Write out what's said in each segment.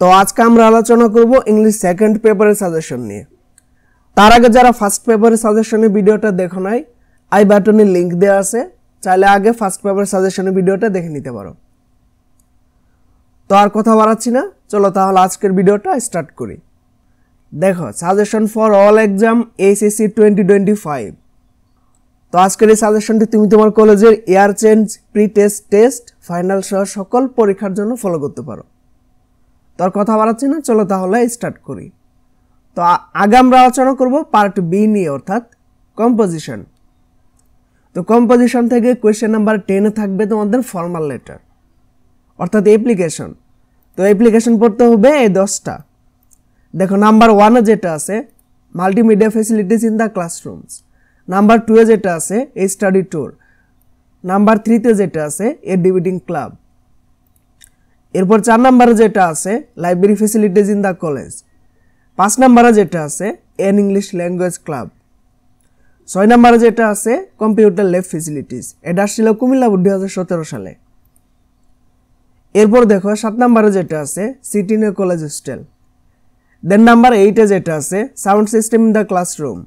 তো আজকে আমরা আলোচনা করব ইংলিশ সেকেন্ড পেপারের সাজেশন নিয়ে তার আগে যারা ফার্স্ট পেপারের সাজেশনে ভিডিওটা দেখো নাই আই বাটনে লিঙ্ক দেওয়া আছে চাইলে আগে ফার্স্ট পেপারের সাজেশনে ভিডিওটা দেখে নিতে পারো তো আর কথা বাড়াচ্ছি না চলো তাহলে আজকের ভিডিওটা স্টার্ট করি দেখো suggestion for all exam HSC twenty twenty five তো আজকের এই সাজেশনটি তুমি তোমার কলেজের year change pre test test final সহ সকল পরীক্ষার জন্য ফলো করতে পারো তোর কথা বাড়াচ্ছি না চলো তাহলে স্টার্ট করি তো আগে আমরা আলোচনা করব পার্ট বি নিয়ে অর্থাৎ কম্পোজিশন তো কম্পোজিশন থেকে কোয়েশ্চেন নাম্বার টেনে থাকবে তোমাদের ফর্মাল লেটার অর্থাৎ অ্যাপ্লিকেশন তো অ্যাপ্লিকেশন পড়তে হবে এই দশটা দেখো নাম্বার ওয়ানে যেটা আছে multimedia facilities in the classrooms number two যেটা আছে এই স্টাডি ট্যুর নাম্বার থ্রিতে যেটা আছে এ ডিবেটিং ক্লাব এরপর চার নাম্বারে যেটা আছে library facilities in the college পাঁচ নাম্বারে যেটা আছে এন ইংলিশ ল্যাঙ্গুয়েজ ক্লাব ছয় নাম্বারে যেটা আছে কম্পিউটার ল্যাব ফেসিলিটিস এটা আসছিল কুমিল্লা দুই হাজার সতেরো সালে এরপর দেখো সাত নাম্বারে যেটা আছে সিটিনে কলেজ হোস্টেল দেন নাম্বার এইটে যেটা আছে sound system in the classroom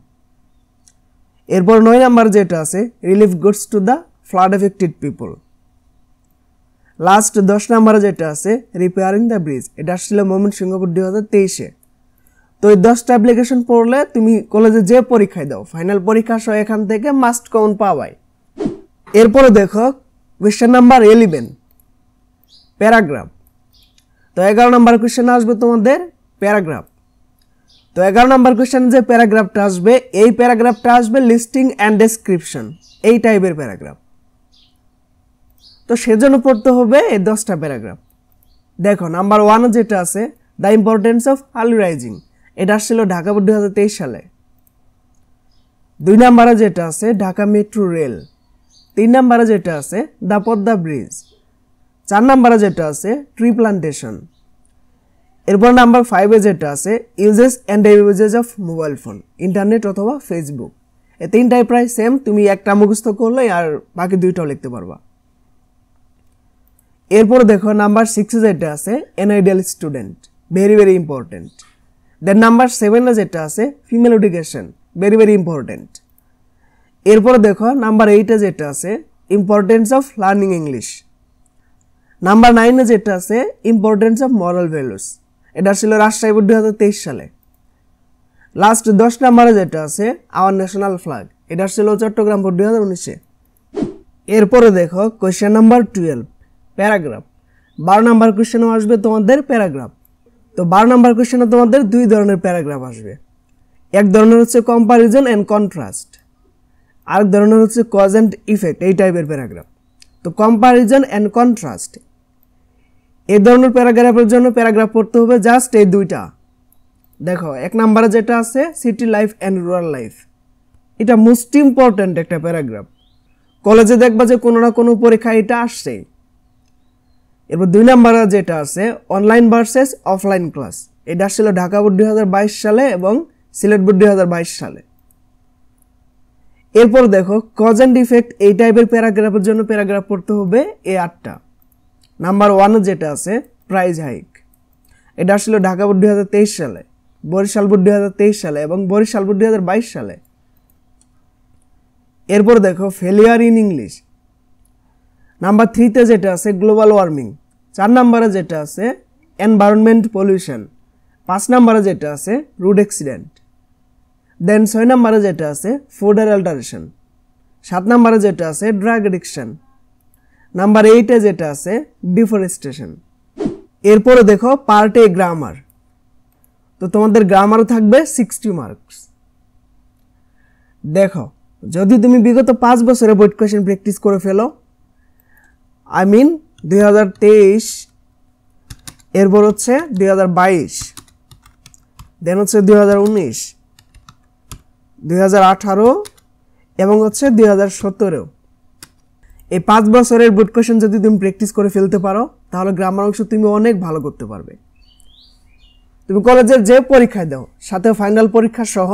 এরপর নয় নাম্বার যেটা আছে relief goods to the flood affected people last দশ নম্বরে যেটা আছে রিপেয়ারিং দ্য ব্রিজ এটা আসছিল মোমেন্ট সিঙ্গাপুর দুই হাজার তেইশে তো এই দশটা অ্যাপ্লিকেশন পড়লে তুমি কলেজে যে পরীক্ষায় দাও ফাইনাল পরীক্ষা সহ এখান থেকে মাস্ট কমন পাওয়াই এরপরে দেখো কোয়েশ্চেন নাম্বার এলিভেন প্যারাগ্রাফ তো এগারো নম্বর কোয়েশ্চেন আসবে তোমাদের প্যারাগ্রাফ তো এগারো নম্বর কোয়েশ্চেন যে প্যারাগ্রাফটা আসবে এই প্যারাগ্রাফটা আসবে লিস্টিং অ্যান্ড ডেসক্রিপশন এই টাইপের প্যারাগ্রাফ তো সেজন্য পড়তে হবে এই দশটা প্যারাগ্রাফ দেখো নাম্বার ওয়ান যেটা আছে the importance of early rising এটা আসছিল ঢাকা দু হাজার তেইশ সালে দুই নম্বরে যেটা আছে ঢাকা মেট্রো রেল তিন নম্বরে যেটা আছে দ্য পদ্মা ব্রিজ চার নম্বরে যেটা আছে ট্রি প্লান্টেশন এরপর নাম্বার ফাইভে যেটা আছে uses and uses of mobile phone internet অথবা ফেসবুক এই তিনটাই প্রায় সেম তুমি একটা মুখস্থ করলে আর বাকি দুইটাও লিখতে পারবা এরপর দেখো নাম্বার সিক্সে যেটা আছে an ideal student very very important then number সেভেনে যেটা আছে female education very very important এরপর দেখো নাম্বার এইটে যেটা আছে importance of learning English number নাইনে যেটা আছে ইম্পর্টেন্স অফ মরাল ভ্যালুস এটা ছিল রাজশাহী হাজার তেইশ সালে লাস্ট দশ নাম্বারে যেটা আছে আওয়ার ন্যাশনাল ফ্ল্যাগ এটা ছিল চট্টগ্রাম বোর্ড দু হাজার উনিশে এরপরে দেখো কোয়েশ্চেন নাম্বার টুয়েলভ প্যারাগ্রাফ বারো নাম্বার কোয়েশ্চেনও আসবে তোমাদের প্যারাগ্রাফ তো বারো নাম্বার কোয়েশ্চেনে তোমাদের দুই ধরনের প্যারাগ্রাফ আসবে এক ধরনের হচ্ছে কম্পারিজন অ্যান্ড কন্ট্রাস্ট এক ধরনের হচ্ছে কজ অ্যান্ড ইফেক্ট এই টাইপের প্যারাগ্রাফ তো কম্পারিজন অ্যান্ড কন্ট্রাস্ট এই ধরনের প্যারাগ্রাফের জন্য প্যারাগ্রাফ পড়তে হবে জাস্ট এই দুইটা দেখো এক নম্বরে যেটা আছে city life and rural life এটা মোস্ট ইম্পর্ট্যান্ট একটা প্যারাগ্রাফ কলেজে দেখবা যে কোনো না কোনো পরীক্ষা এটা আসছেই এরপর দুই নম্বরে যেটা আছে অনলাইন ভার্সেস অফলাইন ক্লাস এটা ছিল ঢাকা বোর্ড দুই সালে এবং সিলেট বোর্ড দুই সালে এরপর দেখো কজ অ্যান্ড ইফেক্ট এই টাইপের প্যারাগ্রাফের জন্য প্যারাগ্রাফ পড়তে হবে এ আটটা নাম্বার ওয়ানে যেটা আছে প্রাইজ হাইক এটা ছিল ঢাকা বোর্ড দুই সালে বরিশাল বোর্ড দুই সালে এবং বরিশাল বোর্ড দুই সালে এরপর দেখো ফেলিয়ার ইন ইংলিশ নাম্বার থ্রিতে যেটা আছে গ্লোবাল ওয়ার্মিং চার নাম্বারে যেটা আছে এনভায়রনমেন্ট পলিউশন পাঁচ নাম্বারে যেটা আছে রোড অ্যাক্সিডেন্ট দেন ছয় নাম্বারে যেটা আছে ফুডের অ্যাল্টারেশন সাত নাম্বারে যেটা আছে ড্রাগ এডিকশান নাম্বার এইটে যেটা আছে ডিফরেস্টেশন এরপরে দেখো পার্টে গ্রামার তো তোমাদের গ্রামারও থাকবে সিক্সটি মার্কস দেখো যদি তুমি বিগত পাঁচ বছরে বোর্ড কোয়েশন প্র্যাকটিস করে ফেলো আই মিন দুই এরপর হচ্ছে দুই দেন হচ্ছে দুই হাজার উনিশ হাজার আঠারো এবং হচ্ছে দুই হাজার সতেরো এই পাঁচ বছরের বুট কোয়েশন যদি তুমি প্র্যাকটিস করে ফেলতে পারো তাহলে গ্রামার অংশ তুমি অনেক ভালো করতে পারবে তুমি কলেজের যে পরীক্ষায় দাও সাথে ফাইনাল পরীক্ষা সহ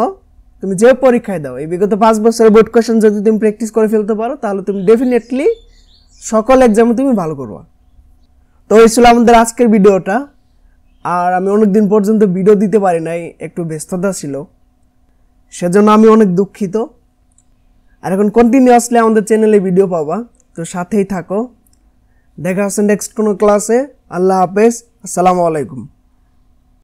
তুমি যে পরীক্ষায় দাও এই বিগত পাঁচ বছরের বুট কোয়েশন যদি তুমি প্র্যাকটিস করে ফেলতে পারো তাহলে তুমি ডেফিনেটলি সকল এক্সামে তুমি ভালো করবা তো এই ছিল আমাদের আজকের ভিডিওটা আর আমি অনেক দিন পর্যন্ত ভিডিও দিতে পারি নাই একটু ব্যস্ততা ছিল সেজন্য আমি অনেক দুঃখিত আর এখন কন্টিনিউয়াসলি আমাদের চ্যানেলে ভিডিও পাবা তো সাথেই থাকো দেখা হচ্ছে নেক্সট কোনো ক্লাসে আল্লাহ হাফেজ আসসালামু আলাইকুম